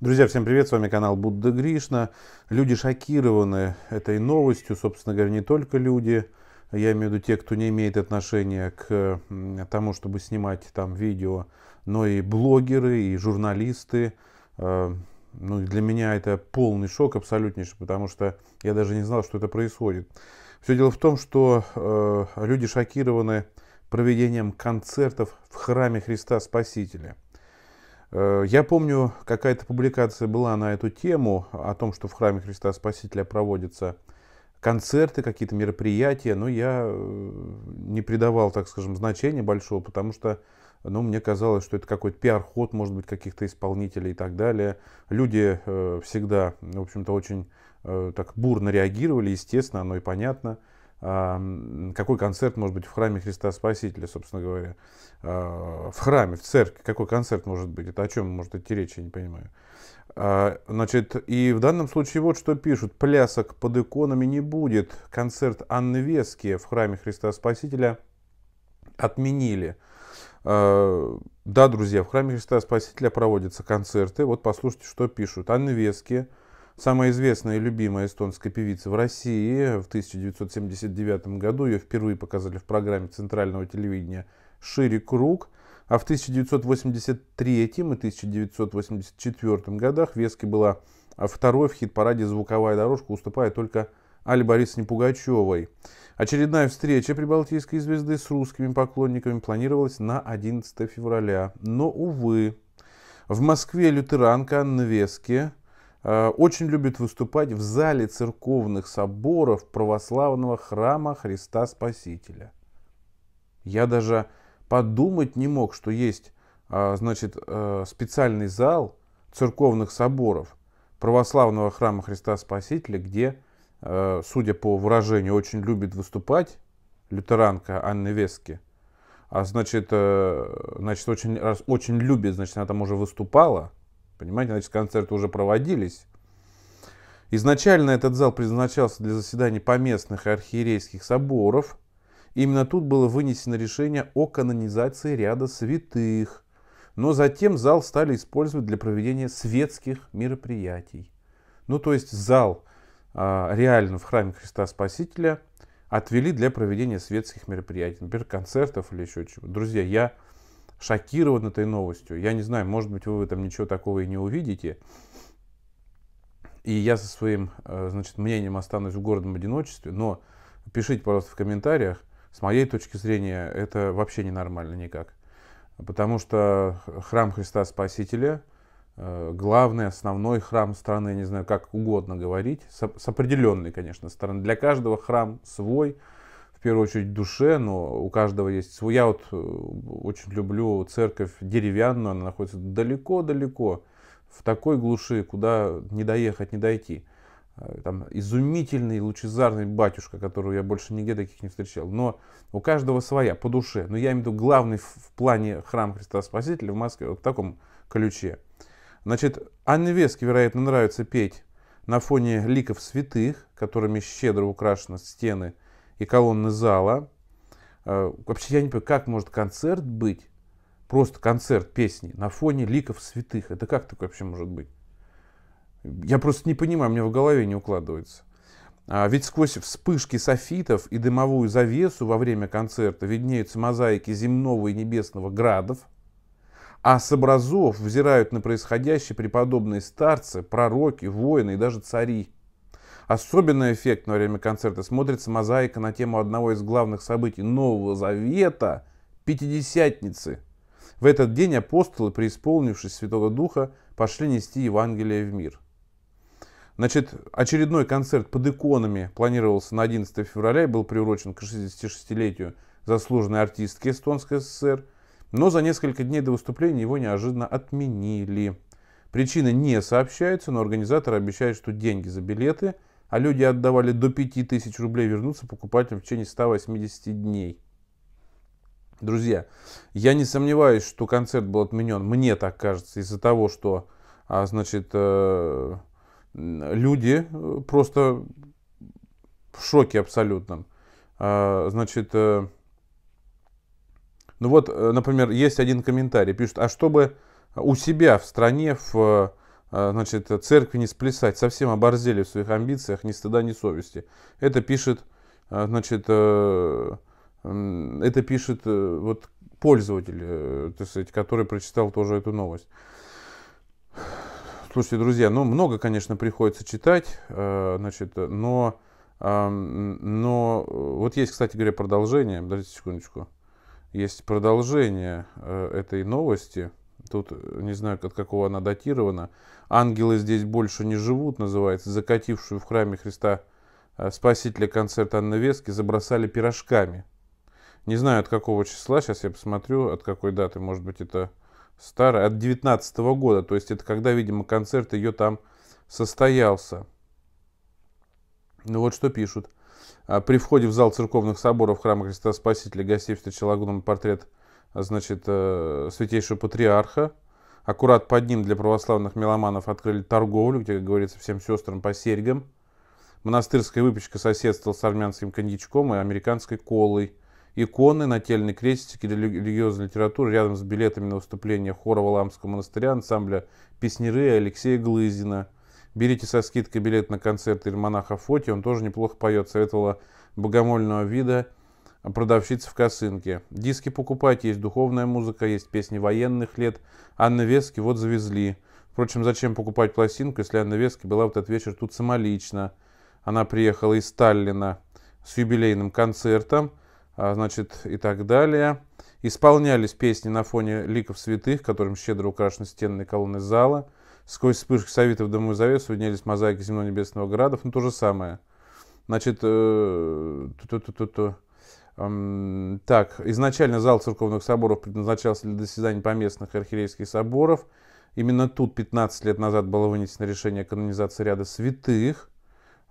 Друзья, всем привет, с вами канал Будда Гришна. Люди шокированы этой новостью, собственно говоря, не только люди, я имею в виду те, кто не имеет отношения к тому, чтобы снимать там видео, но и блогеры, и журналисты. Э, ну, для меня это полный шок абсолютнейший, потому что я даже не знал, что это происходит. Все дело в том, что э, люди шокированы проведением концертов в храме Христа Спасителя – Э, я помню, какая-то публикация была на эту тему, о том, что в храме Христа Спасителя проводятся концерты, какие-то мероприятия, но я э, не придавал, так скажем, значения большого, потому что ну, мне казалось, что это какой-то пиар-ход, может быть, каких-то исполнителей и так далее. Люди э, всегда, в общем-то, очень так бурно реагировали, естественно, оно и понятно – какой концерт может быть в храме Христа Спасителя, собственно говоря, а, в храме, в церкви, какой концерт может быть, это о чем может идти речь, я не понимаю. А, значит, и в данном случае вот что пишут, плясок под иконами не будет, концерт Анны Вески в храме Христа Спасителя отменили. А, да, друзья, в храме Христа Спасителя проводятся концерты, вот послушайте, что пишут. Анны Вески, Самая известная и любимая эстонская певица в России. В 1979 году ее впервые показали в программе центрального телевидения «Шире круг». А в 1983 и 1984 годах Вески была второй в хит-параде «Звуковая дорожка», уступая только Али Борисовне Пугачевой. Очередная встреча прибалтийской звезды с русскими поклонниками планировалась на 11 февраля. Но, увы, в Москве лютеранка Анна Вески – Э, очень любит выступать в зале церковных соборов православного храма Христа Спасителя. Я даже подумать не мог, что есть а, значит, э, специальный зал церковных соборов православного храма Христа Спасителя, где, э, судя по выражению, очень любит выступать лютеранка Анны Вески. А значит, значит очень, очень любит, значит, она там уже выступала. Понимаете, значит, концерты уже проводились. Изначально этот зал предназначался для заседаний поместных и архиерейских соборов. Именно тут было вынесено решение о канонизации ряда святых. Но затем зал стали использовать для проведения светских мероприятий. Ну, то есть зал э, реально в храме Христа Спасителя отвели для проведения светских мероприятий, например, концертов или еще чего. Друзья, я шокирован этой новостью. Я не знаю, может быть, вы в этом ничего такого и не увидите. И я со своим э, значит, мнением останусь в гордом одиночестве, но пишите, пожалуйста, в комментариях. С моей точки зрения, это вообще ненормально никак. Потому что храм Христа Спасителя, э, главный, основной храм страны, Я не знаю, как угодно говорить, с определенной, конечно, стороны. Для каждого храм свой – первую очередь душе, но у каждого есть свой. Я вот э, очень люблю церковь деревянную, она находится далеко-далеко, в такой глуши, куда не доехать, не дойти. Э, там изумительный, лучезарный батюшка, которого я больше нигде таких не встречал. Но у каждого своя, по душе. Но я имею в виду главный в плане храм Христа Спасителя в Москве, вот в таком ключе. Значит, Анне Веске, вероятно, нравится петь на фоне ликов святых, которыми щедро украшены стены – и колонны зала. Э, вообще я не понимаю, как может концерт быть, просто концерт песни на фоне ликов святых. Это как такое вообще может быть? Я просто не понимаю, мне в голове не укладывается. А ведь сквозь вспышки софитов и дымовую завесу во время концерта виднеются мозаики земного и небесного градов, а с образов взирают на происходящее преподобные старцы, пророки, воины и даже цари – Особенно эффектно во время концерта смотрится мозаика на тему одного из главных событий Нового Завета – Пятидесятницы. В этот день апостолы, преисполнившись Святого Духа, пошли нести Евангелие в мир. Значит, очередной концерт под иконами планировался на 11 февраля и был приурочен к 66-летию заслуженной артистки Эстонской ССР, но за несколько дней до выступления его неожиданно отменили. Причины не сообщаются, но организаторы обещают, что деньги за билеты а люди отдавали до 5000 рублей вернуться покупателям в течение 180 дней. Друзья, я не сомневаюсь, что концерт был отменен, мне так кажется, из-за того, что, а, значит, э, люди э, просто в шоке абсолютном. А, значит, э, ну вот, э, например, есть один комментарий, пишет, а чтобы у себя в стране в а, значит, церкви не сплясать, совсем оборзели в своих амбициях, ни стыда, ни совести. Это пишет, а, значит, э, это пишет э, вот пользователь, э, сказать, который прочитал тоже эту новость. Слушайте, друзья, ну много, конечно, приходится читать, значит, но, а, но вот есть, кстати говоря, продолжение, подождите секундочку, есть продолжение этой новости – Тут э, не знаю, от какого она датирована. «Ангелы здесь больше не живут» называется. Закатившую в храме Христа э, Спасителя концерт Анны Вески забросали пирожками. Не знаю, от какого числа, сейчас я посмотрю, от какой даты, может быть, это старое, от 19 года, то есть это когда, видимо, концерт ее там состоялся. Ну вот что пишут. «А при входе в зал церковных соборов храма Христа Спасителя гостей встречал огромный портрет значит, э, святейшего патриарха. Аккурат под ним для православных меломанов открыли торговлю, где, как говорится, всем сестрам по серьгам. Монастырская выпечка соседствовала с армянским коньячком и американской колой. Иконы, нательные крестики, религиозная литература рядом с билетами на выступление хора Валамского монастыря, ансамбля песнеры Алексея Глызина. Берите со скидкой билет на концерт Ирмонаха Фоти, он тоже неплохо поет, советовала богомольного вида продавщица в косынке. Диски покупать, есть духовная музыка, есть песни военных лет. Анны Вески вот завезли. Впрочем, зачем покупать пластинку, если Анна Вески была в этот вечер тут самолично. Она приехала из Сталина с юбилейным концертом, а, значит, и так далее. Исполнялись песни на фоне ликов святых, которым щедро украшены стенные колонны зала. Сквозь вспышки советов домой завес виднелись мозаики земно-небесного градов, ну то же самое. Значит, э, ту -ту -ту -ту так, изначально зал церковных соборов предназначался для заседаний поместных архиерейских соборов. Именно тут 15 лет назад было вынесено решение о канонизации ряда святых.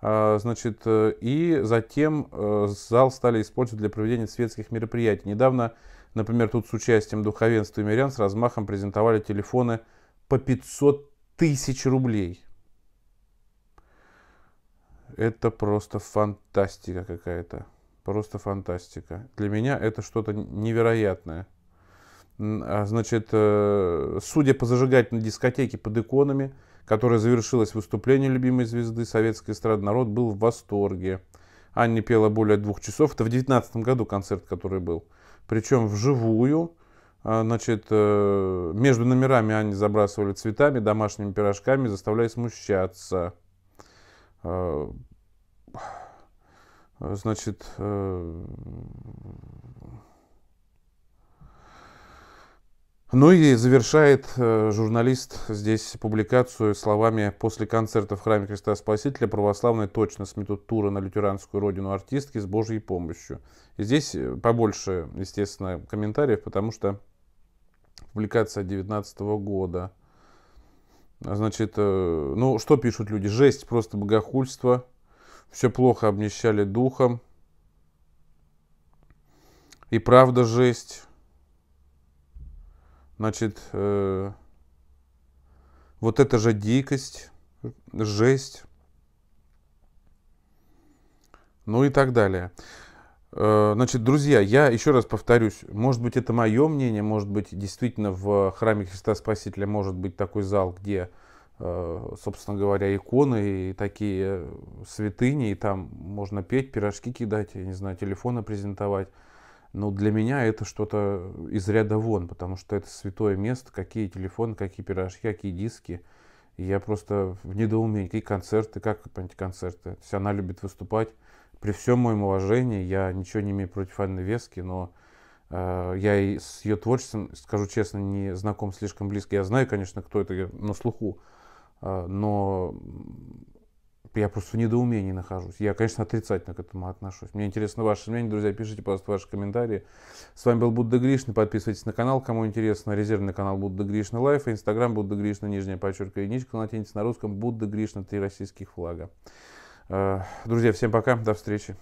А, значит, э, и затем э, зал стали использовать для проведения светских мероприятий. Недавно, например, тут с участием духовенства и мирян с размахом презентовали телефоны по 500 тысяч рублей. Это просто фантастика какая-то. Просто фантастика. Для меня это что-то невероятное. А, значит, э, судя по зажигательной дискотеке под иконами, которая завершилась выступлением любимой звезды советской эстрады, народ был в восторге. Анне пела более двух часов. Это в 19 году концерт, который был. Причем вживую. А, значит, э, между номерами они забрасывали цветами, домашними пирожками, заставляя смущаться. А, Значит, э, ну и завершает э, журналист здесь публикацию словами «После концерта в храме Христа Спасителя православные точно сметут туры на лютеранскую родину артистки с Божьей помощью». И здесь э, побольше, естественно, комментариев, потому что публикация 2019 года. Значит, ну что пишут люди? Жесть, просто богохульство – все плохо обнищали духом. И правда жесть. Значит, э, вот это же дикость, жесть. Ну и так далее. Э, значит, друзья, я еще раз повторюсь, может быть, это мое мнение, может быть, действительно в храме Христа Спасителя может быть такой зал, где Э, собственно говоря, иконы и такие святыни, и там можно петь, пирожки кидать, я не знаю, телефоны презентовать. Но для меня это что-то из ряда вон, потому что это святое место, какие телефоны, какие пирожки, какие диски. И я просто в недоумении, какие концерты, как понимаете, концерты. То есть она любит выступать. При всем моем уважении, я ничего не имею против Анны Вески, но э, я и с ее творчеством, скажу честно, не знаком слишком близко. Я знаю, конечно, кто это, на слуху. А, но я просто в недоумении нахожусь. Я, конечно, отрицательно к этому отношусь. Мне интересно ваше мнение, друзья. Пишите, пожалуйста, ваши комментарии. С вами был Будда Гришна. Подписывайтесь на канал, кому интересно. Резервный канал Будда Гришна Лайф. Инстаграм Будда Гришна, нижняя подчерка, единичка. Натянется на русском Будда Гришна, три российских флага. А, друзья, всем пока. До встречи.